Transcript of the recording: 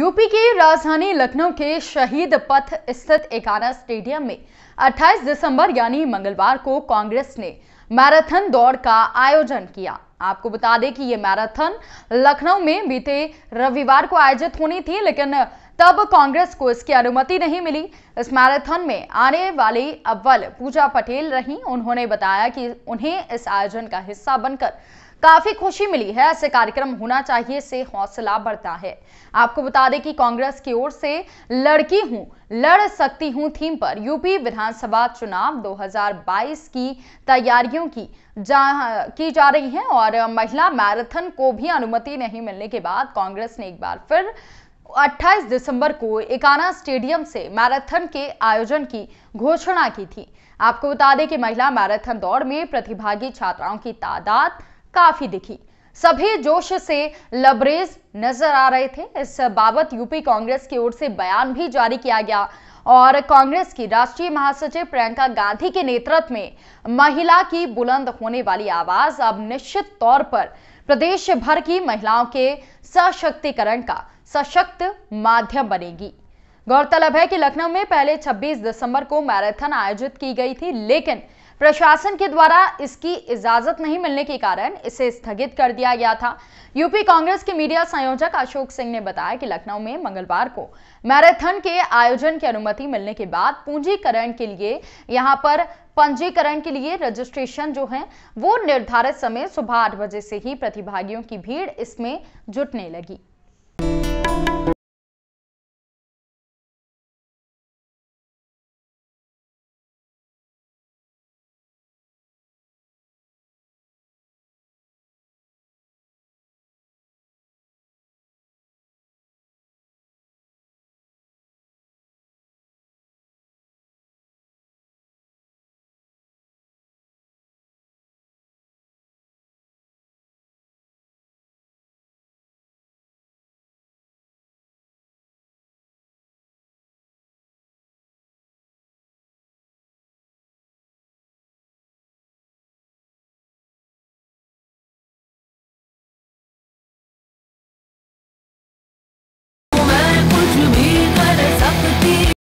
UP की राजधानी लखनऊ के शहीद पथ स्थित एकारा स्टेडियम में 28 दिसंबर यानी मंगलवार को कांग्रेस ने मैराथन दौड़ का आयोजन किया आपको बता दें कि ये मैराथन लखनऊ में बीते रविवार को आयोजित होनी थी लेकिन तब कांग्रेस को इसकी अनुमति नहीं मिली इस मैराथन में आने वाली अव्वल पूजा पटेल रही उन्होंने बताया कि उन्हें इस आयोजन का हिस्सा बनकर काफी खुशी मिली है ऐसे कार्यक्रम होना चाहिए से हौसला बढ़ता है आपको बता दें कि कांग्रेस की ओर से लड़की हूं लड़ सकती हूं थीम पर यूपी विधानसभा चुनाव 2022 की तैयारियों की जा की जा रही है और महिला मैराथन को भी अनुमति नहीं मिलने के बाद कांग्रेस ने एक बार फिर 28 दिसंबर को एकाना स्टेडियम से मैराथन के आयोजन की घोषणा की थी आपको बता दें कि महिला मैराथन दौड़ में प्रतिभागी छात्राओं की तादाद काफी दिखी सभी जोश से लबरेज नजर आ रहे थे इस बाबत यूपी कांग्रेस की ओर से बयान भी जारी किया गया और कांग्रेस की राष्ट्रीय महासचिव प्रियंका गांधी के नेतृत्व में महिला की बुलंद होने वाली आवाज अब निश्चित तौर पर प्रदेश भर की महिलाओं के सशक्तिकरण का सशक्त माध्यम बनेगी गौरतलब है कि लखनऊ में पहले 26 दिसंबर को मैराथन आयोजित की गई थी लेकिन प्रशासन के द्वारा इसकी इजाजत नहीं मिलने के कारण इसे स्थगित कर दिया गया था यूपी कांग्रेस के मीडिया संयोजक अशोक सिंह ने बताया कि लखनऊ में मंगलवार को मैराथन के आयोजन की अनुमति मिलने के बाद पूंजीकरण के लिए यहां पर पंजीकरण के लिए रजिस्ट्रेशन जो है वो निर्धारित समय सुबह आठ बजे से ही प्रतिभागियों की भीड़ इसमें जुटने लगी